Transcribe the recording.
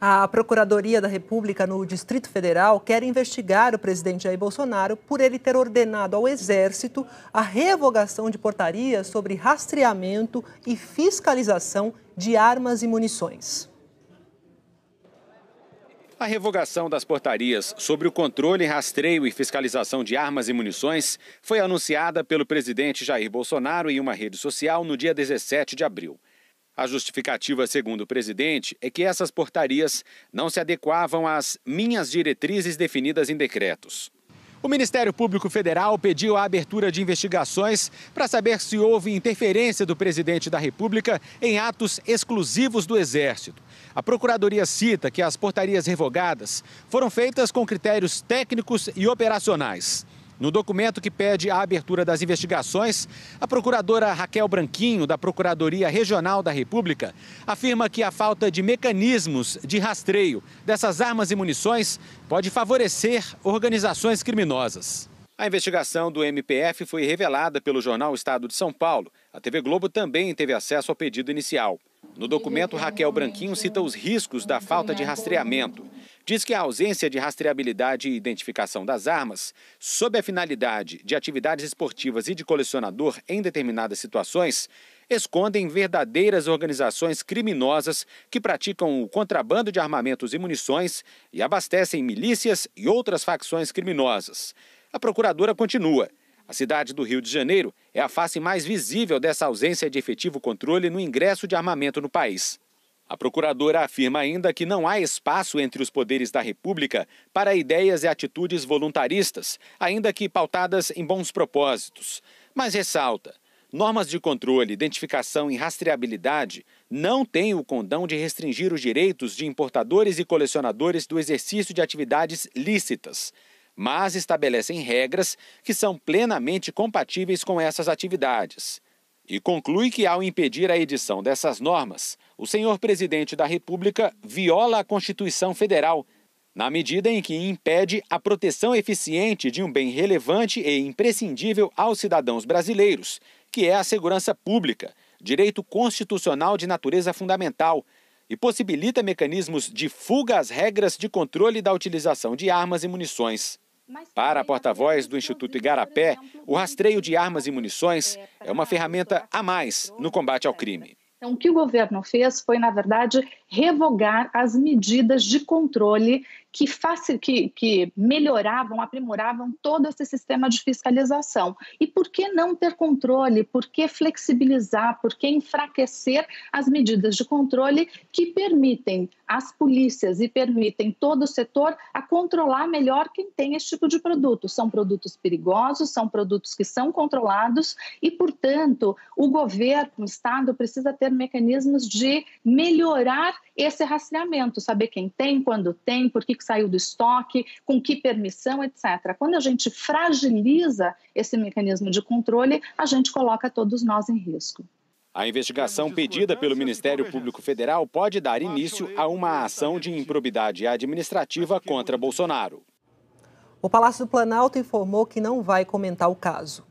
A Procuradoria da República no Distrito Federal quer investigar o presidente Jair Bolsonaro por ele ter ordenado ao Exército a revogação de portarias sobre rastreamento e fiscalização de armas e munições. A revogação das portarias sobre o controle, rastreio e fiscalização de armas e munições foi anunciada pelo presidente Jair Bolsonaro em uma rede social no dia 17 de abril. A justificativa, segundo o presidente, é que essas portarias não se adequavam às minhas diretrizes definidas em decretos. O Ministério Público Federal pediu a abertura de investigações para saber se houve interferência do presidente da República em atos exclusivos do Exército. A Procuradoria cita que as portarias revogadas foram feitas com critérios técnicos e operacionais. No documento que pede a abertura das investigações, a procuradora Raquel Branquinho, da Procuradoria Regional da República, afirma que a falta de mecanismos de rastreio dessas armas e munições pode favorecer organizações criminosas. A investigação do MPF foi revelada pelo jornal Estado de São Paulo. A TV Globo também teve acesso ao pedido inicial. No documento, Raquel Branquinho cita os riscos da falta de rastreamento diz que a ausência de rastreabilidade e identificação das armas, sob a finalidade de atividades esportivas e de colecionador em determinadas situações, escondem verdadeiras organizações criminosas que praticam o contrabando de armamentos e munições e abastecem milícias e outras facções criminosas. A procuradora continua. A cidade do Rio de Janeiro é a face mais visível dessa ausência de efetivo controle no ingresso de armamento no país. A procuradora afirma ainda que não há espaço entre os poderes da República para ideias e atitudes voluntaristas, ainda que pautadas em bons propósitos. Mas ressalta: normas de controle, identificação e rastreabilidade não têm o condão de restringir os direitos de importadores e colecionadores do exercício de atividades lícitas, mas estabelecem regras que são plenamente compatíveis com essas atividades e conclui que, ao impedir a edição dessas normas, o senhor presidente da República viola a Constituição Federal, na medida em que impede a proteção eficiente de um bem relevante e imprescindível aos cidadãos brasileiros, que é a segurança pública, direito constitucional de natureza fundamental, e possibilita mecanismos de fuga às regras de controle da utilização de armas e munições. Para a porta-voz do Instituto Igarapé, o rastreio de armas e munições é, é uma é, ferramenta então, a mais no combate ao crime. Então, o que o governo fez foi, na verdade, revogar as medidas de controle que, facil... que, que melhoravam, aprimoravam todo esse sistema de fiscalização. E por que não ter controle? Por que flexibilizar? Por que enfraquecer as medidas de controle que permitem às polícias e permitem todo o setor a controlar melhor quem tem esse tipo de produto? São produtos perigosos, são produtos que são controlados e, portanto, o governo, o Estado precisa ter ter mecanismos de melhorar esse rastreamento, saber quem tem, quando tem, por que, que saiu do estoque, com que permissão, etc. Quando a gente fragiliza esse mecanismo de controle, a gente coloca todos nós em risco. A investigação pedida pelo Ministério Público Federal pode dar início a uma ação de improbidade administrativa contra Bolsonaro. O Palácio do Planalto informou que não vai comentar o caso.